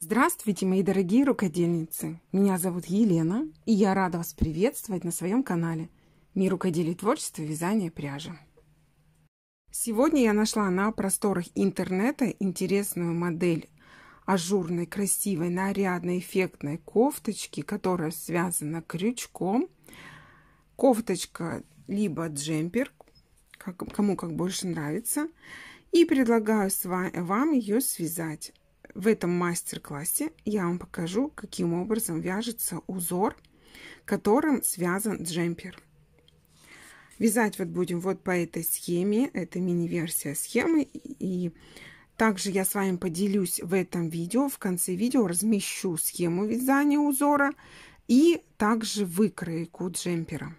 Здравствуйте, мои дорогие рукодельницы! Меня зовут Елена, и я рада вас приветствовать на своем канале «Мир рукоделия, творчества, вязания, пряжи». Сегодня я нашла на просторах интернета интересную модель ажурной, красивой, нарядной, эффектной кофточки, которая связана крючком. Кофточка либо джемпер, кому как больше нравится. И предлагаю вам ее связать в этом мастер-классе я вам покажу, каким образом вяжется узор, которым связан джемпер. Вязать вот будем вот по этой схеме, это мини-версия схемы. И также я с вами поделюсь в этом видео, в конце видео размещу схему вязания узора и также выкройку джемпера.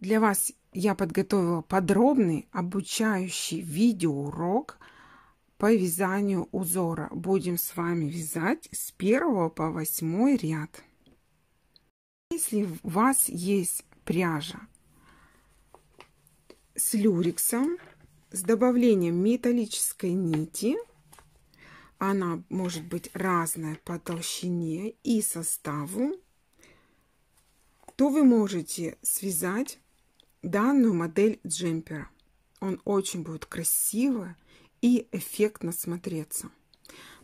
Для вас я подготовила подробный обучающий видеоурок урок по вязанию узора. Будем с вами вязать с 1 по 8 ряд. Если у вас есть пряжа с люриксом с добавлением металлической нити, она может быть разная по толщине и составу, то вы можете связать данную модель джемпера. Он очень будет красивый, и эффектно смотреться.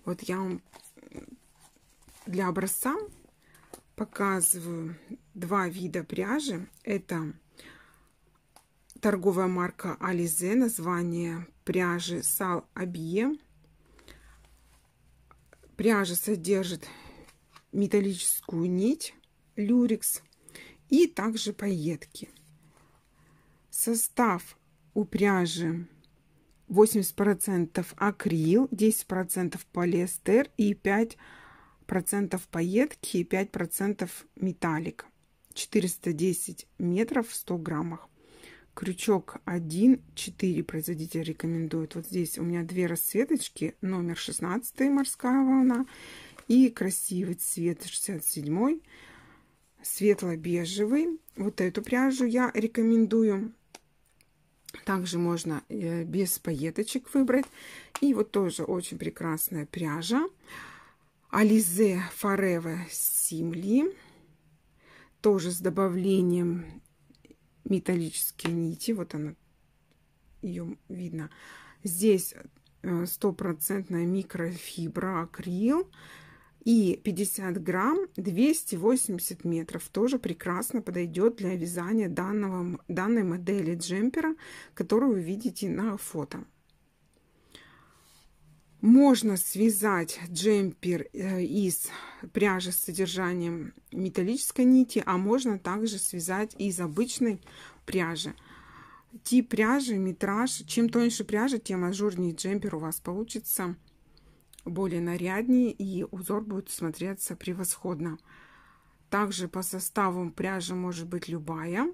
Вот я вам для образца показываю два вида пряжи. Это торговая марка Alize, название пряжи Sal Abie. Пряжа содержит металлическую нить люрикс и также пайетки. Состав у пряжи 80% акрил, 10% полиэстер и 5% пайетки и 5% металлик. 410 метров в 100 граммах. Крючок 1, 4 производитель рекомендует. Вот здесь у меня две расцветочки, номер 16 морская волна и красивый цвет 67 светло-бежевый. Вот эту пряжу я рекомендую также можно э, без пайеточек выбрать. И вот тоже очень прекрасная пряжа. Ализе Форева Симли. Тоже с добавлением металлические нити. Вот она, ее видно. Здесь э, стопроцентная микрофибра, акрил. И 50 грамм 280 метров тоже прекрасно подойдет для вязания данного, данной модели джемпера, которую вы видите на фото. Можно связать джемпер э, из пряжи с содержанием металлической нити, а можно также связать из обычной пряжи. Тип пряжи, метраж. Чем тоньше пряжа, тем ажурнее джемпер у вас получится более наряднее и узор будет смотреться превосходно. Также по составу пряжа может быть любая.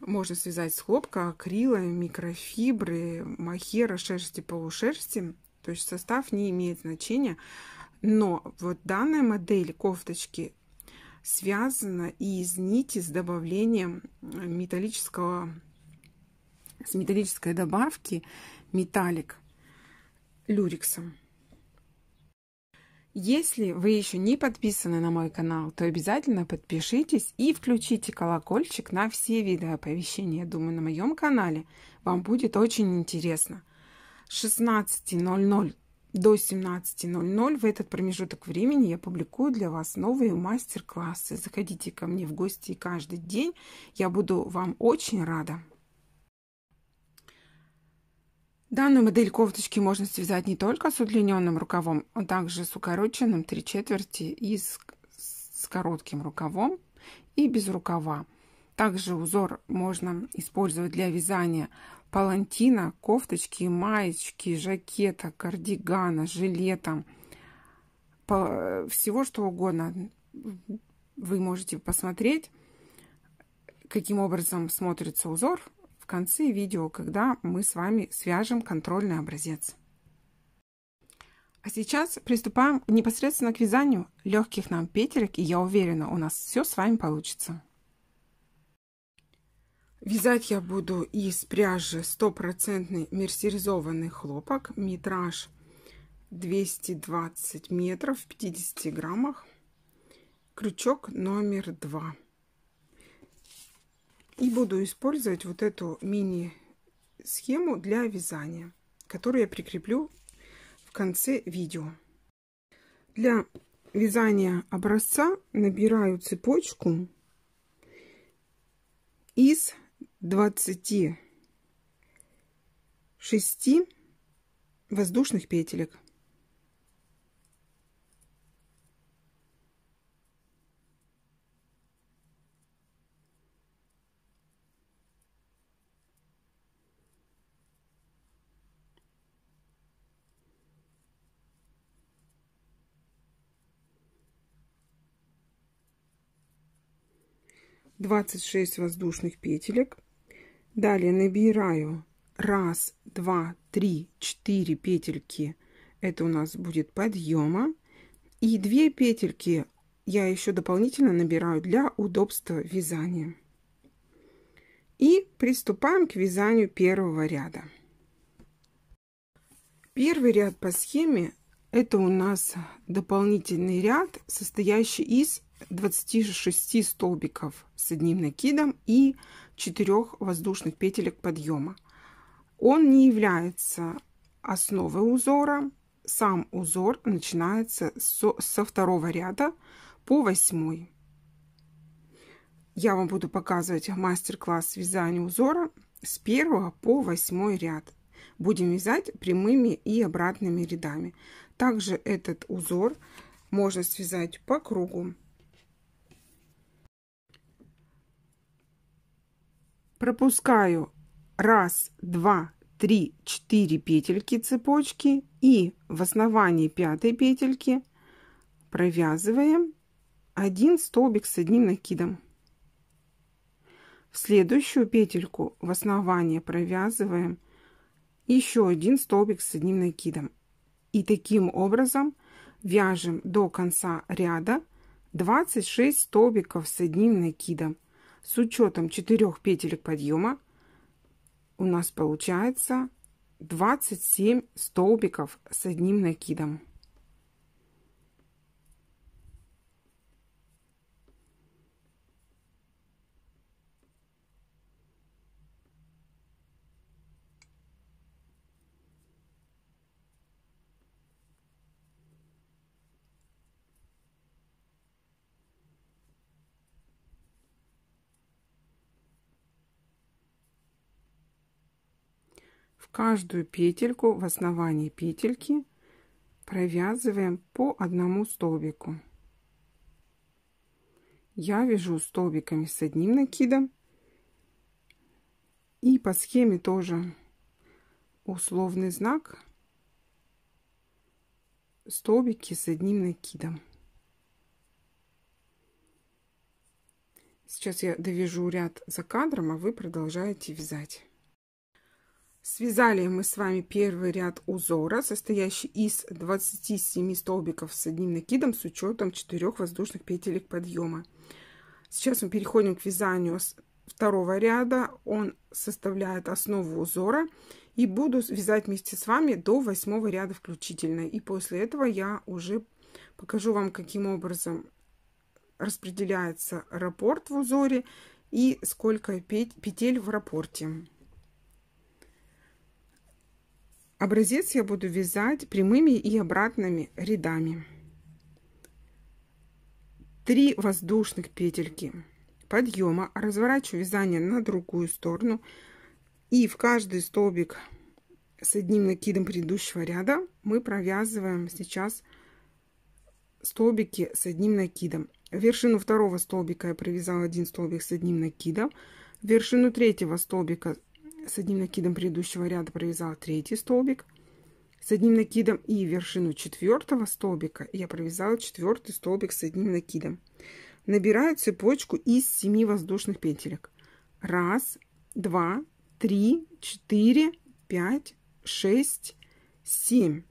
Можно связать с хлопка, акрила, микрофибры, махера, шерсти, полушерсти. То есть состав не имеет значения. Но вот данная модель кофточки связана из нити с добавлением металлического с металлической добавки металлик люриксом. Если вы еще не подписаны на мой канал, то обязательно подпишитесь и включите колокольчик на все виды оповещения. Я думаю, на моем канале вам будет очень интересно. 16.00 до 17.00 в этот промежуток времени я публикую для вас новые мастер-классы. Заходите ко мне в гости каждый день. Я буду вам очень рада. Данную модель кофточки можно связать не только с удлиненным рукавом, а также с укороченным 3 четверти и с, с коротким рукавом и без рукава. Также узор можно использовать для вязания палантина, кофточки, маечки, жакета, кардигана, жилета, э, всего что угодно. Вы можете посмотреть, каким образом смотрится узор в конце видео, когда мы с вами свяжем контрольный образец. А сейчас приступаем непосредственно к вязанию легких нам петелек, и я уверена, у нас все с вами получится. Вязать я буду из пряжи стопроцентный мерсеризованный хлопок, метраж 220 метров в 50 граммах, крючок номер 2. И буду использовать вот эту мини-схему для вязания, которую я прикреплю в конце видео. Для вязания образца набираю цепочку из 26 воздушных петелек. 26 воздушных петелек. Далее набираю 1, 2, 3, 4 петельки. Это у нас будет подъема. И 2 петельки я еще дополнительно набираю для удобства вязания. И приступаем к вязанию первого ряда. Первый ряд по схеме это у нас дополнительный ряд, состоящий из 26 столбиков с одним накидом и 4 воздушных петелек подъема. Он не является основой узора. Сам узор начинается со, со второго ряда по восьмой. Я вам буду показывать мастер-класс вязания узора с первого по восьмой ряд. Будем вязать прямыми и обратными рядами. Также этот узор можно связать по кругу. пропускаю раз, два, три, четыре петельки цепочки и в основании пятой петельки провязываем один столбик с одним накидом. В следующую петельку в основание провязываем еще один столбик с одним накидом. И таким образом вяжем до конца ряда 26 столбиков с одним накидом с учетом четырех петелек подъема у нас получается 27 столбиков с одним накидом. в каждую петельку в основании петельки провязываем по одному столбику. Я вяжу столбиками с одним накидом и по схеме тоже условный знак столбики с одним накидом. Сейчас я довяжу ряд за кадром, а вы продолжаете вязать. Связали мы с вами первый ряд узора, состоящий из 27 столбиков с одним накидом с учетом 4 воздушных петелек подъема. Сейчас мы переходим к вязанию второго ряда. Он составляет основу узора. И буду вязать вместе с вами до восьмого ряда включительно. И после этого я уже покажу вам, каким образом распределяется раппорт в узоре и сколько петель в раппорте. Образец я буду вязать прямыми и обратными рядами. 3 воздушных петельки подъема, разворачиваю вязание на другую сторону и в каждый столбик с одним накидом предыдущего ряда мы провязываем сейчас столбики с одним накидом. Вершину второго столбика я провязала один столбик с одним накидом, вершину третьего столбика с одним накидом предыдущего ряда провязала третий столбик, с одним накидом и вершину четвертого столбика я провязала четвертый столбик с одним накидом. Набираю цепочку из 7 воздушных петелек. Раз, два, три, четыре, пять, шесть, семь.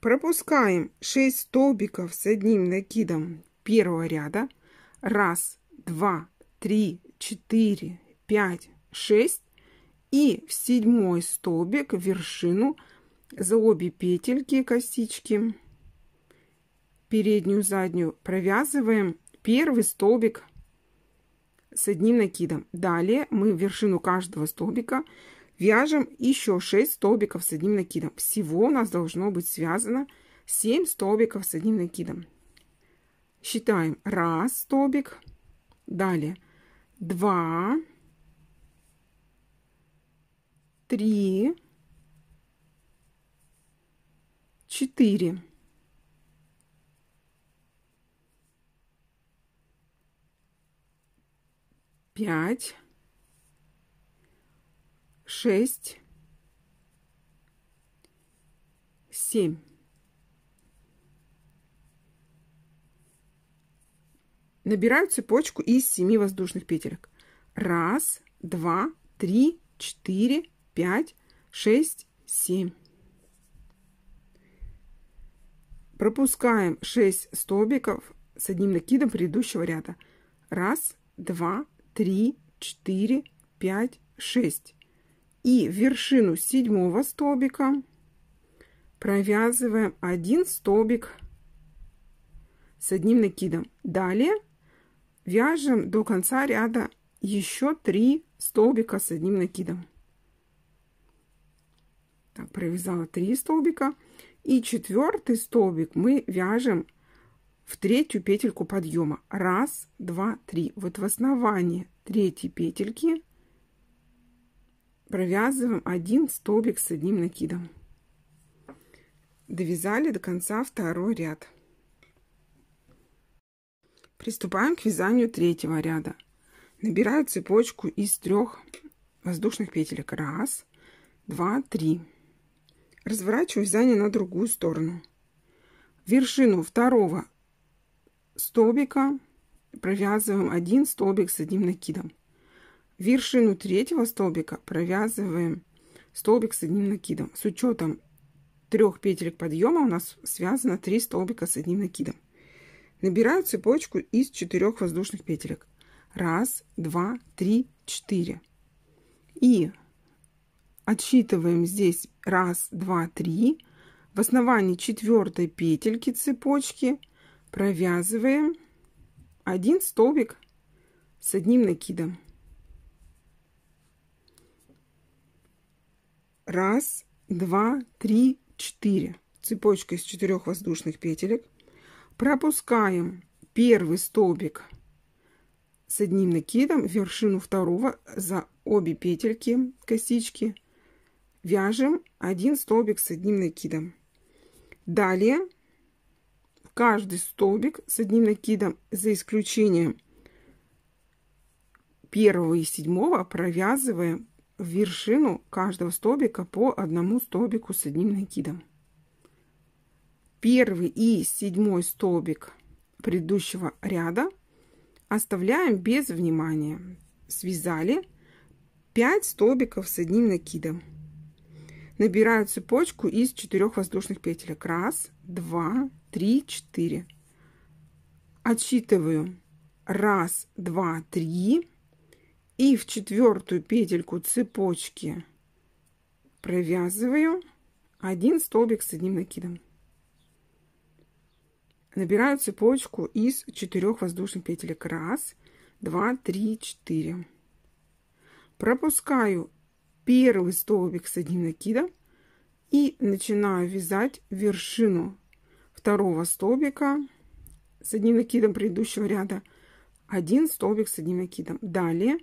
Пропускаем 6 столбиков с одним накидом первого ряда. Раз, два, три, четыре, пять, шесть и в седьмой столбик вершину за обе петельки косички переднюю заднюю провязываем первый столбик с одним накидом далее мы вершину каждого столбика вяжем еще 6 столбиков с одним накидом всего у нас должно быть связано 7 столбиков с одним накидом считаем 1 столбик далее 2 три, четыре. Пять, шесть, семь. Набираю цепочку из семи воздушных петелек. Раз, два, три, четыре, 5, 6, 7. Пропускаем 6 столбиков с одним накидом предыдущего ряда. 1, 2, 3, 4, 5, 6. И в вершину седьмого столбика провязываем один столбик с одним накидом. Далее вяжем до конца ряда еще три столбика с одним накидом. Так, провязала 3 столбика. И четвертый столбик мы вяжем в третью петельку подъема. Раз, два, три. Вот в основании третьей петельки провязываем один столбик с одним накидом. Довязали до конца второй ряд. Приступаем к вязанию третьего ряда. Набираю цепочку из трех воздушных петелек. Раз, два, три разворачиваю здание на другую сторону. Вершину второго столбика провязываем один столбик с одним накидом. Вершину третьего столбика провязываем столбик с одним накидом. С учетом трех петелек подъема у нас связано три столбика с одним накидом. Набираю цепочку из четырех воздушных петелек. Раз, два, три, четыре. И отсчитываем здесь раз, два, три. В основании четвертой петельки цепочки провязываем один столбик с одним накидом. Раз, два, три, четыре. Цепочка из четырех воздушных петелек. Пропускаем первый столбик с одним накидом, вершину второго за обе петельки косички – вяжем один столбик с одним накидом. Далее в каждый столбик с одним накидом, за исключением первого и седьмого, провязываем в вершину каждого столбика по одному столбику с одним накидом. Первый и седьмой столбик предыдущего ряда оставляем без внимания. Связали 5 столбиков с одним накидом набираю цепочку из четырех воздушных петелек. Раз, два, три, четыре. Отсчитываю. Раз, два, три. И в четвертую петельку цепочки провязываю один столбик с одним накидом. Набираю цепочку из четырех воздушных петелек. Раз, два, три, четыре. Пропускаю первый столбик с одним накидом и начинаю вязать вершину второго столбика с одним накидом предыдущего ряда. Один столбик с одним накидом. Далее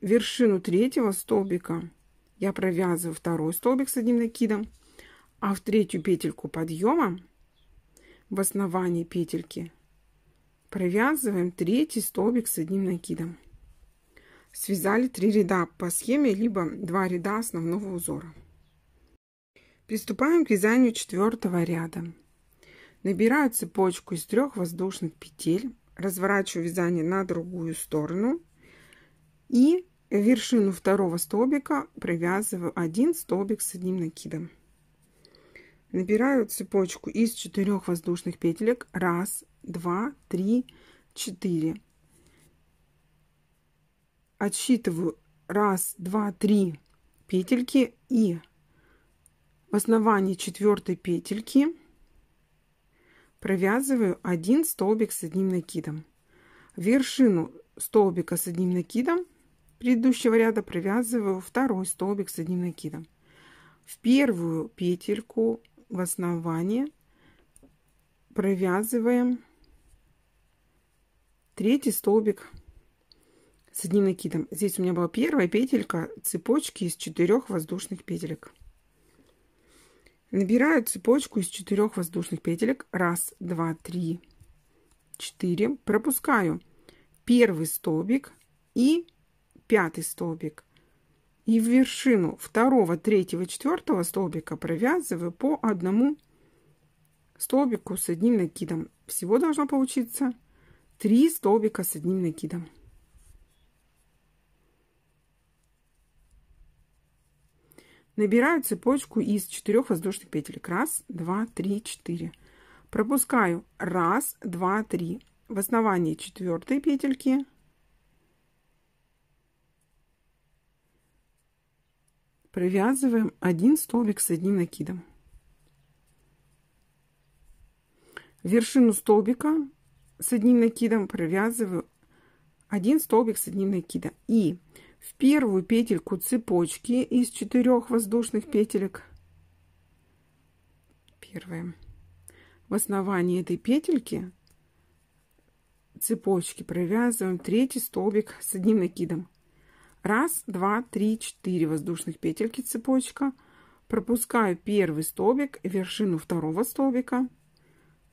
вершину третьего столбика я провязываю второй столбик с одним накидом, а в третью петельку подъема в основании петельки провязываем третий столбик с одним накидом связали три ряда по схеме, либо два ряда основного узора. Приступаем к вязанию четвертого ряда. Набираю цепочку из трех воздушных петель, разворачиваю вязание на другую сторону и вершину второго столбика провязываю один столбик с одним накидом. Набираю цепочку из четырех воздушных петелек. Раз, два, три, четыре отсчитываю раз, два, три петельки и в основании четвертой петельки провязываю один столбик с одним накидом. Вершину столбика с одним накидом предыдущего ряда провязываю второй столбик с одним накидом. В первую петельку в основание провязываем третий столбик с одним накидом. Здесь у меня была первая петелька цепочки из четырех воздушных петелек. Набираю цепочку из четырех воздушных петелек. Раз, два, три, четыре. Пропускаю первый столбик и пятый столбик. И в вершину второго, третьего, четвертого столбика провязываю по одному столбику с одним накидом. Всего должно получиться три столбика с одним накидом. Набираю цепочку из 4 воздушных петелек. Раз, два, три, четыре. Пропускаю раз, два, три. В основании четвертой петельки провязываем один столбик с одним накидом. Вершину столбика с одним накидом провязываю один столбик с одним накидом. И в первую петельку цепочки из четырех воздушных петелек. Первое. В основании этой петельки цепочки провязываем третий столбик с одним накидом. Раз, два, три, четыре воздушных петельки цепочка. Пропускаю первый столбик, вершину второго столбика.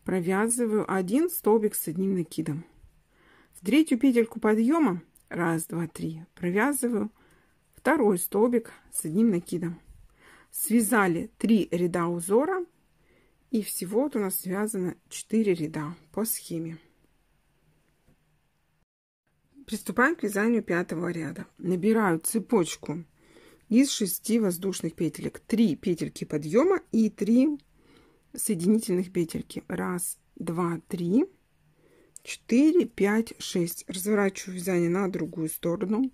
Провязываю один столбик с одним накидом. В третью петельку подъема Раз, два, три. Провязываю второй столбик с одним накидом. Связали три ряда узора. И всего вот у нас связано 4 ряда по схеме. Приступаем к вязанию пятого ряда. Набираю цепочку из 6 воздушных петелек. 3 петельки подъема и 3 соединительных петельки. Раз, два, три. 4, 5, 6. Разворачиваю вязание на другую сторону.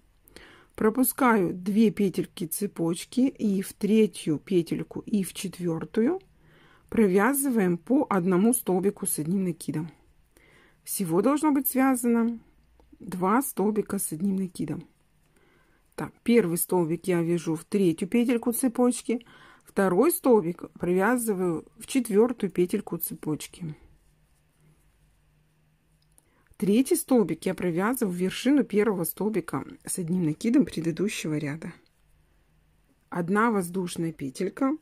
Пропускаю 2 петельки цепочки и в третью петельку и в четвертую провязываем по одному столбику с одним накидом. Всего должно быть связано 2 столбика с одним накидом. Так, первый столбик я вяжу в третью петельку цепочки, второй столбик провязываю в четвертую петельку цепочки. Третий столбик я провязываю в вершину первого столбика с одним накидом предыдущего ряда. Одна воздушная петелька.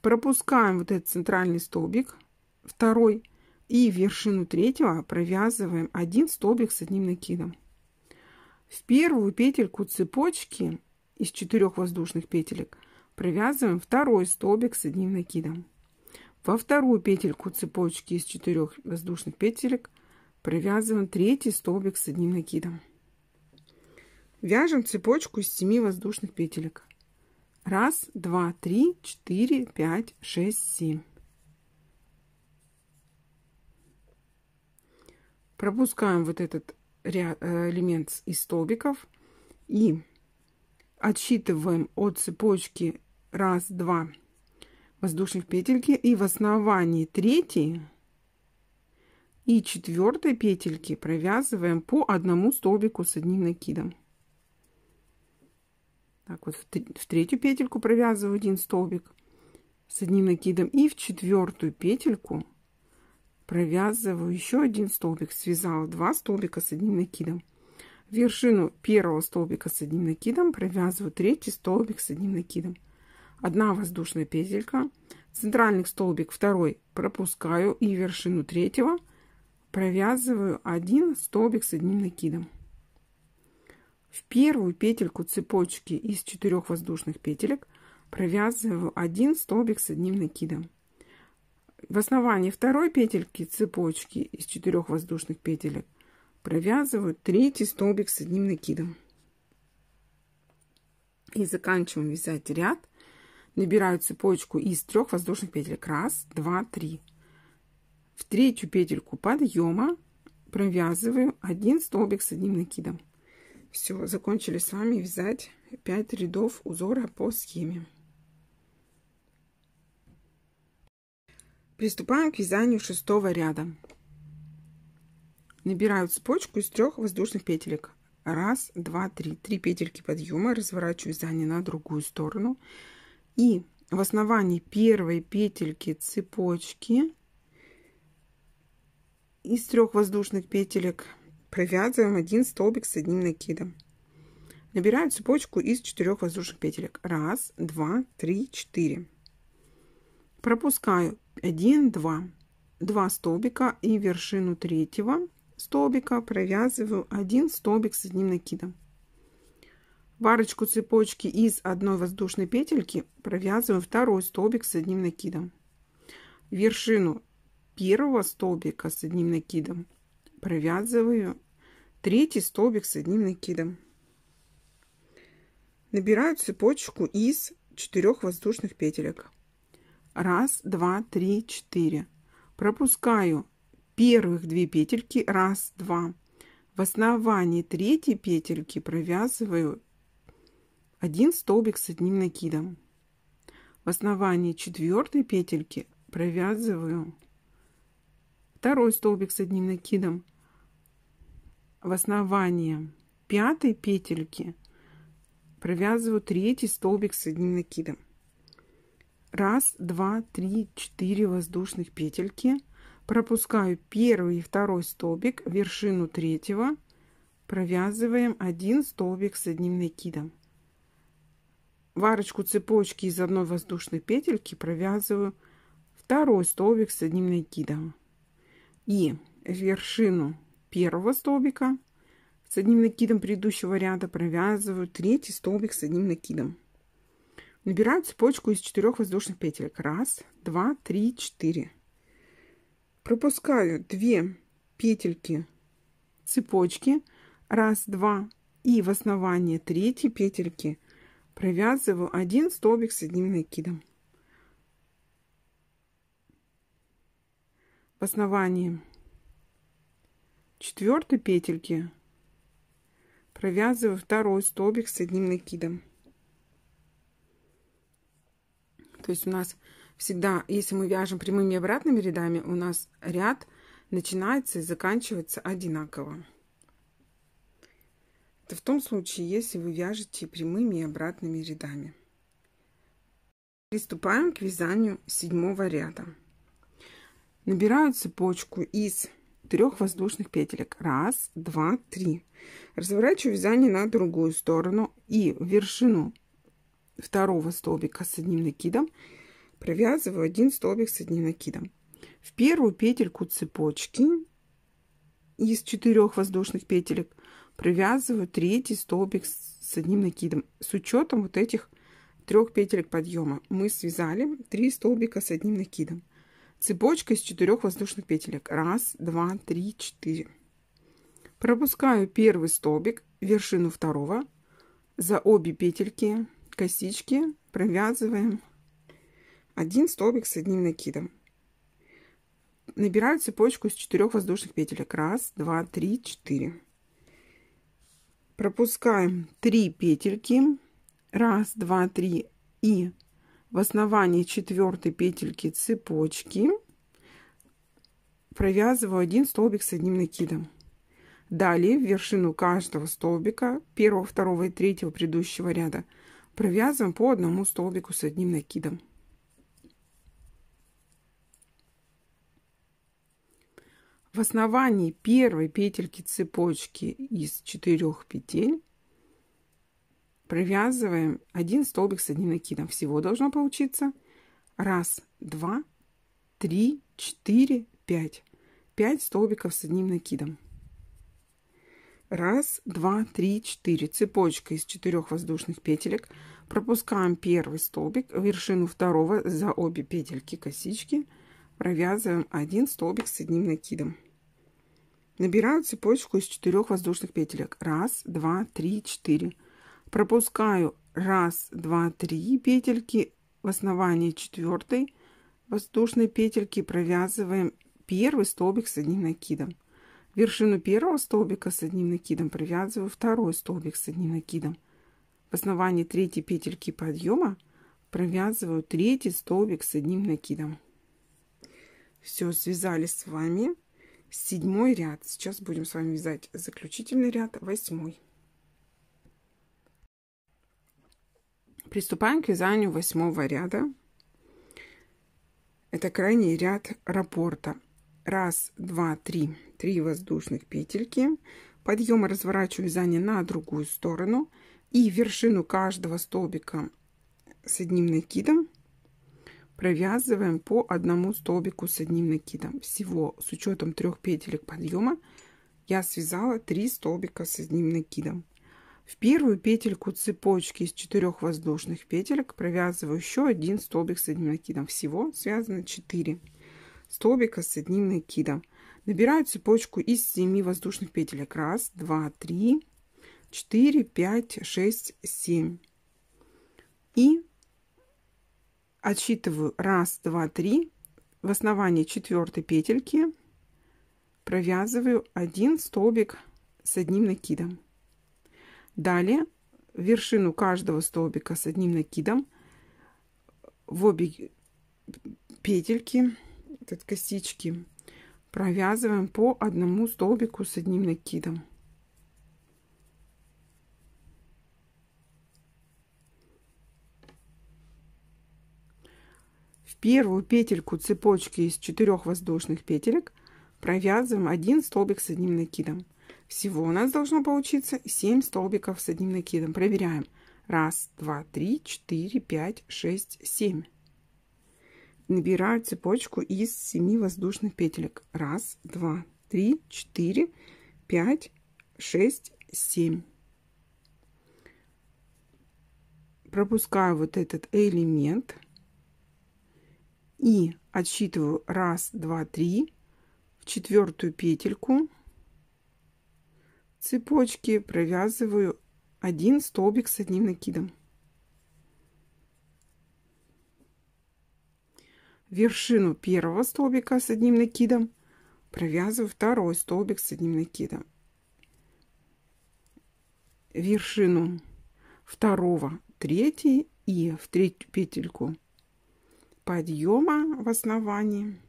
Пропускаем вот этот центральный столбик, второй, и вершину третьего провязываем один столбик с одним накидом. В первую петельку цепочки из четырех воздушных петелек провязываем второй столбик с одним накидом. Во вторую петельку цепочки из четырех воздушных петелек – провязываем третий столбик с одним накидом. Вяжем цепочку из 7 воздушных петелек. Раз, два, три, четыре, пять, шесть, семь. Пропускаем вот этот э, элемент из столбиков и отсчитываем от цепочки раз, два воздушных петельки и в основании третьей и четвертой петельки провязываем по одному столбику с одним накидом. Так вот, в третью петельку провязываю один столбик с одним накидом и в четвертую петельку провязываю еще один столбик. Связала два столбика с одним накидом. вершину первого столбика с одним накидом провязываю третий столбик с одним накидом. Одна воздушная петелька, центральный столбик второй пропускаю и вершину третьего – провязываю один столбик с одним накидом в первую петельку цепочки из четырех воздушных петелек провязываю один столбик с одним накидом в основании второй петельки цепочки из четырех воздушных петелек провязываю третий столбик с одним накидом и заканчиваем вязать ряд набираю цепочку из трех воздушных петелек раз два три в третью петельку подъема провязываю один столбик с одним накидом. Все, закончили с вами вязать 5 рядов узора по схеме. Приступаем к вязанию шестого ряда. Набираю цепочку из трех воздушных петелек. Раз, два, три. Три петельки подъема. Разворачиваю вязание на другую сторону. И в основании первой петельки цепочки из трех воздушных петелек провязываем один столбик с одним накидом. Набираю цепочку из четырех воздушных петелек. Раз, два, три, четыре. Пропускаю один, два, два столбика и вершину третьего столбика провязываю один столбик с одним накидом. В арочку цепочки из одной воздушной петельки провязываем второй столбик с одним накидом. Вершину первого столбика с одним накидом провязываю третий столбик с одним накидом. Набираю цепочку из 4 воздушных петелек. Раз, два, три, четыре. Пропускаю первых две петельки. Раз, два. В основании третьей петельки провязываю один столбик с одним накидом. В основании четвертой петельки провязываю второй столбик с одним накидом в основание пятой петельки провязываю третий столбик с одним накидом. Раз, два, три, четыре воздушных петельки. Пропускаю первый и второй столбик, вершину третьего. Провязываем один столбик с одним накидом. В арочку цепочки из одной воздушной петельки провязываю второй столбик с одним накидом и вершину первого столбика с одним накидом предыдущего ряда провязываю третий столбик с одним накидом. Набираю цепочку из 4 воздушных петель. Раз, два, три, четыре. Пропускаю 2 петельки цепочки. Раз, два. И в основании третьей петельки провязываю один столбик с одним накидом. основании четвертой петельки провязываю второй столбик с одним накидом то есть у нас всегда если мы вяжем прямыми обратными рядами у нас ряд начинается и заканчивается одинаково это в том случае если вы вяжете прямыми и обратными рядами приступаем к вязанию седьмого ряда Набираю цепочку из трех воздушных петелек. Раз, два, три. Разворачиваю вязание на другую сторону и вершину второго столбика с одним накидом провязываю один столбик с одним накидом. В первую петельку цепочки из четырех воздушных петелек провязываю третий столбик с одним накидом. С учетом вот этих трех петелек подъема мы связали три столбика с одним накидом цепочка из четырех воздушных петелек. Раз, два, три, четыре. Пропускаю первый столбик, вершину второго, за обе петельки, косички, провязываем один столбик с одним накидом. Набираю цепочку из четырех воздушных петелек. Раз, два, три, четыре. Пропускаем три петельки. Раз, два, три и в основании четвертой петельки цепочки провязываю один столбик с одним накидом. Далее в вершину каждого столбика первого, второго и третьего предыдущего ряда провязываем по одному столбику с одним накидом. В основании первой петельки цепочки из четырех петель Провязываем один столбик с одним накидом. Всего должно получиться. Раз, два, три, четыре, пять. Пять столбиков с одним накидом. Раз, два, три, четыре. Цепочка из четырех воздушных петелек. Пропускаем первый столбик, вершину второго за обе петельки косички. Провязываем один столбик с одним накидом. Набираю цепочку из четырех воздушных петелек. Раз, два, три, четыре пропускаю раз, два, три петельки в основании четвертой воздушной петельки провязываем первый столбик с одним накидом. Вершину первого столбика с одним накидом провязываю второй столбик с одним накидом. В основании третьей петельки подъема провязываю третий столбик с одним накидом. Все, связали с вами седьмой ряд. Сейчас будем с вами вязать заключительный ряд, восьмой. Приступаем к вязанию восьмого ряда. Это крайний ряд раппорта. Раз, два, три. Три воздушных петельки. Подъем разворачиваю вязание на другую сторону. И вершину каждого столбика с одним накидом провязываем по одному столбику с одним накидом. Всего с учетом трех петелек подъема я связала три столбика с одним накидом. В первую петельку цепочки из четырех воздушных петелек провязываю еще один столбик с одним накидом. Всего связано 4 столбика с одним накидом. Набираю цепочку из 7 воздушных петелек. Раз, два, три, четыре, пять, шесть, семь. И отсчитываю раз, два, три. В основании четвертой петельки провязываю один столбик с одним накидом. Далее вершину каждого столбика с одним накидом в обе петельки, этот косички, провязываем по одному столбику с одним накидом. В первую петельку цепочки из четырех воздушных петелек провязываем один столбик с одним накидом. Всего у нас должно получиться 7 столбиков с одним накидом. Проверяем. 1, 2, 3, 4, 5, 6, 7. Набираю цепочку из 7 воздушных петелек. 1, 2, 3, 4, 5, 6, 7. Пропускаю вот этот элемент и отсчитываю 1, 2, 3 в четвертую петельку цепочки провязываю один столбик с одним накидом. Вершину первого столбика с одним накидом провязываю второй столбик с одним накидом. Вершину второго третий и в третью петельку подъема в основании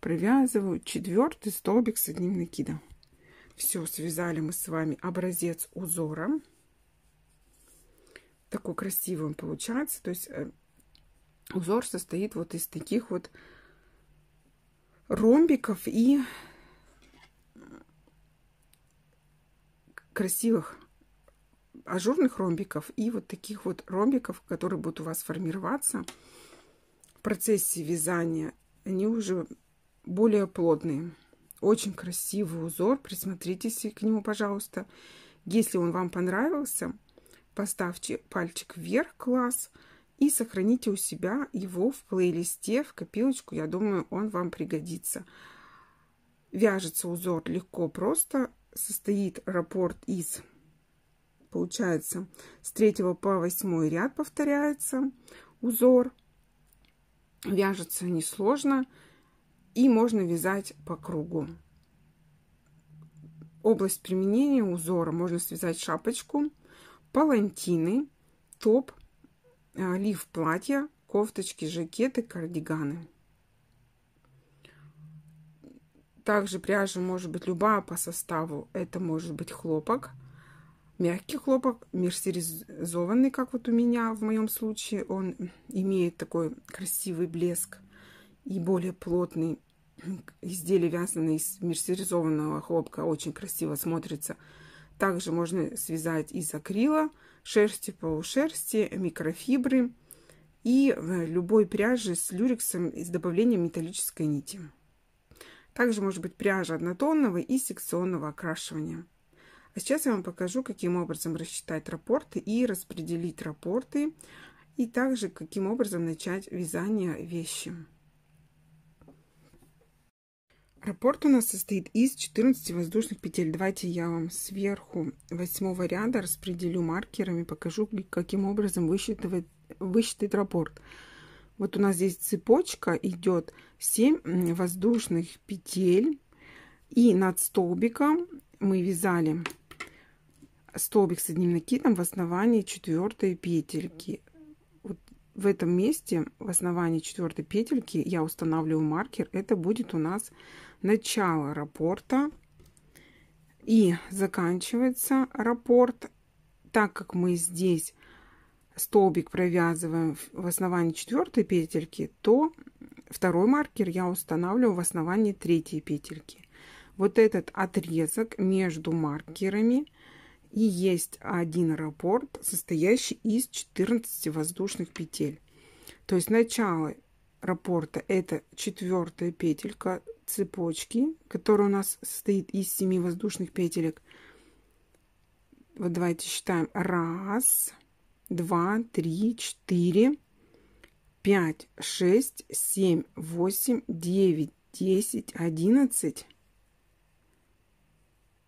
провязываю четвертый столбик с одним накидом. Все, связали мы с вами образец узора. Такой красивый он получается. То есть э, узор состоит вот из таких вот ромбиков и э, красивых ажурных ромбиков и вот таких вот ромбиков, которые будут у вас формироваться в процессе вязания. Они уже более плотные. Очень красивый узор, присмотритесь к нему, пожалуйста. Если он вам понравился, поставьте пальчик вверх, класс, и сохраните у себя его в плейлисте, в копилочку. Я думаю, он вам пригодится. Вяжется узор легко, просто. Состоит раппорт из, получается, с 3 по 8 ряд повторяется узор. Вяжется несложно. сложно и можно вязать по кругу. Область применения узора можно связать шапочку, палантины, топ, э, лиф платья, кофточки, жакеты, кардиганы. Также пряжа может быть любая по составу. Это может быть хлопок, мягкий хлопок, мерсеризованный, как вот у меня в моем случае. Он имеет такой красивый блеск и более плотный изделия вязаные из мерсеризованного хлопка очень красиво смотрится. Также можно связать из акрила, шерсти, полушерсти, микрофибры и э, любой пряжи с люрексом и с добавлением металлической нити. Также может быть пряжа однотонного и секционного окрашивания. А сейчас я вам покажу, каким образом рассчитать рапорты и распределить рапорты, и также каким образом начать вязание вещи. Раппорт у нас состоит из 14 воздушных петель. Давайте я вам сверху восьмого ряда распределю маркерами, покажу, каким образом высчитывает, высчитает раппорт. Вот у нас здесь цепочка идет 7 воздушных петель. И над столбиком мы вязали столбик с одним накидом в основании четвертой петельки. Вот в этом месте, в основании четвертой петельки, я устанавливаю маркер. Это будет у нас начало раппорта и заканчивается раппорт. Так как мы здесь столбик провязываем в основании четвертой петельки, то второй маркер я устанавливаю в основании третьей петельки. Вот этот отрезок между маркерами и есть один раппорт, состоящий из 14 воздушных петель. То есть начало раппорта это четвертая петелька цепочки, которая у нас состоит из 7 воздушных петелек. Вот давайте считаем. Раз, два, три, четыре, пять, шесть, семь, восемь, девять, десять, одиннадцать,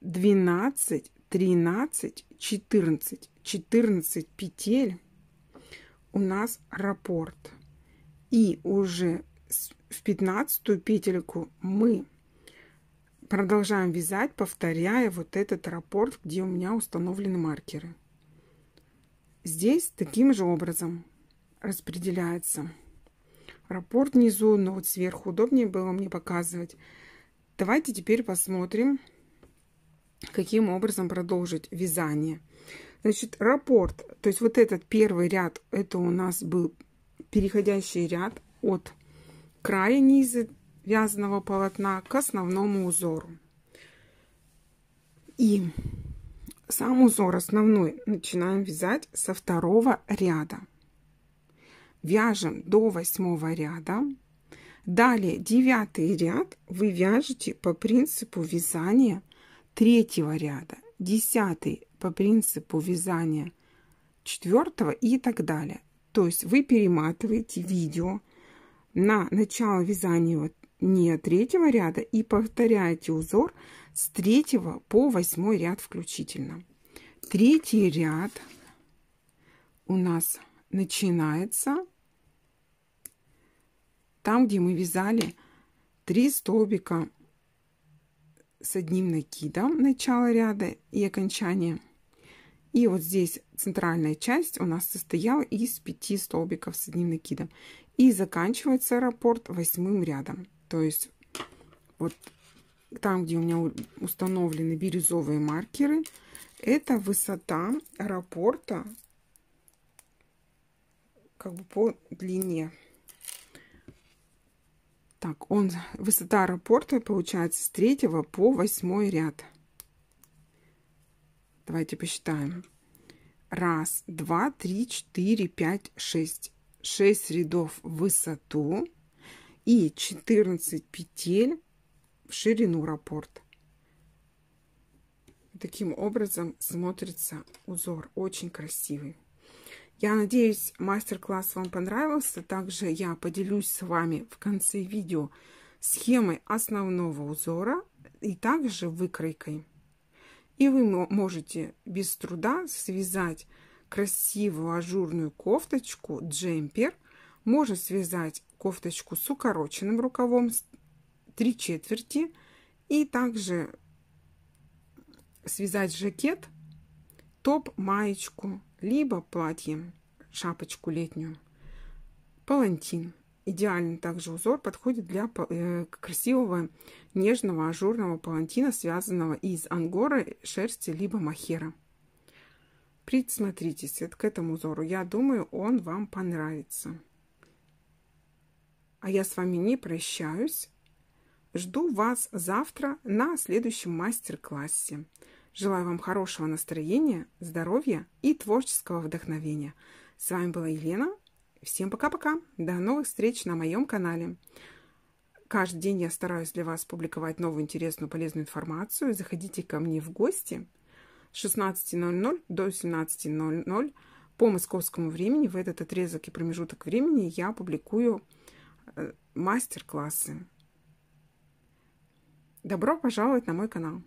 двенадцать, тринадцать, четырнадцать. Четырнадцать петель у нас рапорт. И уже в пятнадцатую петельку мы продолжаем вязать, повторяя вот этот раппорт, где у меня установлены маркеры. Здесь таким же образом распределяется раппорт внизу, но вот сверху удобнее было мне показывать. Давайте теперь посмотрим, каким образом продолжить вязание. Значит, раппорт, то есть вот этот первый ряд, это у нас был переходящий ряд от края низа вязаного полотна к основному узору. И сам узор основной начинаем вязать со второго ряда. Вяжем до восьмого ряда. Далее девятый ряд вы вяжете по принципу вязания третьего ряда. Десятый по принципу вязания четвертого и так далее. То есть вы перематываете видео на начало вязания вот не третьего ряда и повторяете узор с третьего по восьмой ряд включительно. Третий ряд у нас начинается там, где мы вязали три столбика с одним накидом начала ряда и окончания. И вот здесь центральная часть у нас состояла из 5 столбиков с одним накидом. И заканчивается раппорт восьмым рядом. То есть вот там, где у меня установлены бирюзовые маркеры, это высота раппорта как бы по длине. Так, он высота раппорта получается с третьего по восьмой ряд. Давайте посчитаем. Раз, два, три, четыре, пять, шесть. 6 рядов в высоту и 14 петель в ширину раппорт. Таким образом смотрится узор, очень красивый. Я надеюсь, мастер-класс вам понравился. Также я поделюсь с вами в конце видео схемой основного узора и также выкройкой. И вы можете без труда связать красивую ажурную кофточку, джемпер. Можно связать кофточку с укороченным рукавом, три четверти. И также связать жакет, топ, маечку, либо платье, шапочку летнюю. Палантин. Идеальный также узор подходит для э, красивого нежного ажурного палантина, связанного из ангоры, шерсти либо махера. Присмотритесь к этому узору. Я думаю, он вам понравится. А я с вами не прощаюсь. Жду вас завтра на следующем мастер-классе. Желаю вам хорошего настроения, здоровья и творческого вдохновения. С вами была Елена. Всем пока-пока. До новых встреч на моем канале. Каждый день я стараюсь для вас публиковать новую интересную полезную информацию. Заходите ко мне в гости. 16.00 до 17.00 по московскому времени. В этот отрезок и промежуток времени я публикую э, мастер-классы. Добро пожаловать на мой канал!